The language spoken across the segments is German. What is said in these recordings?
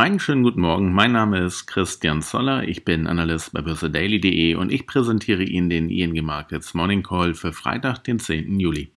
Einen schönen guten Morgen, mein Name ist Christian Zoller, ich bin Analyst bei börsedaily.de und ich präsentiere Ihnen den ING Markets Morning Call für Freitag, den 10. Juli.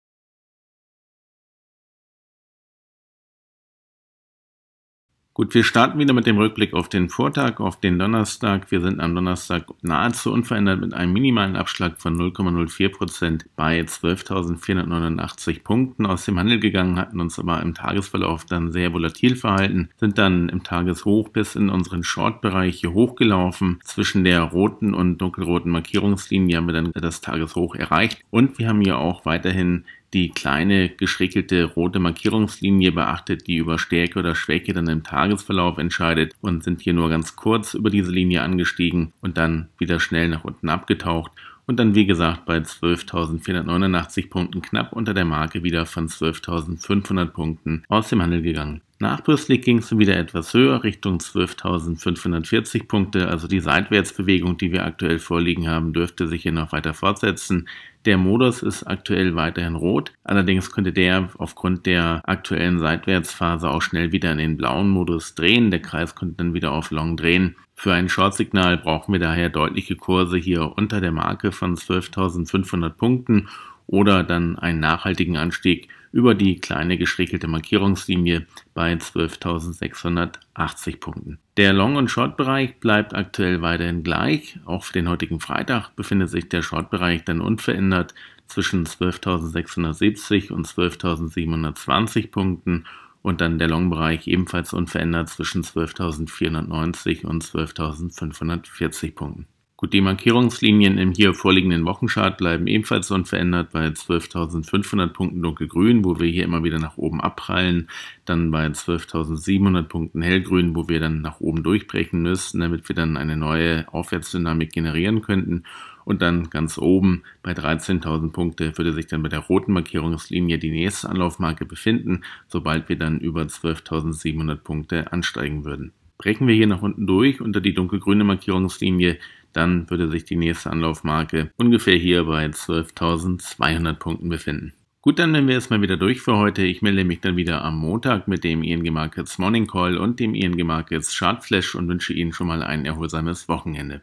Gut, wir starten wieder mit dem Rückblick auf den Vortag, auf den Donnerstag. Wir sind am Donnerstag nahezu unverändert mit einem minimalen Abschlag von 0,04 Prozent bei 12.489 Punkten aus dem Handel gegangen, hatten uns aber im Tagesverlauf dann sehr volatil verhalten, sind dann im Tageshoch bis in unseren Short-Bereich hier hochgelaufen. Zwischen der roten und dunkelroten Markierungslinie haben wir dann das Tageshoch erreicht und wir haben hier auch weiterhin die kleine geschrickelte rote Markierungslinie beachtet, die über Stärke oder Schwäche dann im Tagesverlauf entscheidet und sind hier nur ganz kurz über diese Linie angestiegen und dann wieder schnell nach unten abgetaucht und dann wie gesagt bei 12.489 Punkten knapp unter der Marke wieder von 12.500 Punkten aus dem Handel gegangen. Nachbörslich ging es wieder etwas höher, Richtung 12.540 Punkte. Also die Seitwärtsbewegung, die wir aktuell vorliegen haben, dürfte sich hier noch weiter fortsetzen. Der Modus ist aktuell weiterhin rot. Allerdings könnte der aufgrund der aktuellen Seitwärtsphase auch schnell wieder in den blauen Modus drehen. Der Kreis könnte dann wieder auf Long drehen. Für ein Short-Signal brauchen wir daher deutliche Kurse hier unter der Marke von 12.500 Punkten oder dann einen nachhaltigen Anstieg über die kleine geschrägelte Markierungslinie bei 12.680 Punkten. Der Long- und Short-Bereich bleibt aktuell weiterhin gleich. Auch für den heutigen Freitag befindet sich der Short-Bereich dann unverändert zwischen 12.670 und 12.720 Punkten und dann der Long-Bereich ebenfalls unverändert zwischen 12.490 und 12.540 Punkten. Gut, die Markierungslinien im hier vorliegenden Wochenchart bleiben ebenfalls unverändert bei 12.500 Punkten dunkelgrün, wo wir hier immer wieder nach oben abprallen, dann bei 12.700 Punkten hellgrün, wo wir dann nach oben durchbrechen müssten, damit wir dann eine neue Aufwärtsdynamik generieren könnten und dann ganz oben bei 13.000 Punkte würde sich dann bei der roten Markierungslinie die nächste Anlaufmarke befinden, sobald wir dann über 12.700 Punkte ansteigen würden. Brechen wir hier nach unten durch unter die dunkelgrüne Markierungslinie, dann würde sich die nächste Anlaufmarke ungefähr hier bei 12.200 Punkten befinden. Gut, dann wären wir erstmal wieder durch für heute. Ich melde mich dann wieder am Montag mit dem ING Markets Morning Call und dem ING Markets Chart Flash und wünsche Ihnen schon mal ein erholsames Wochenende.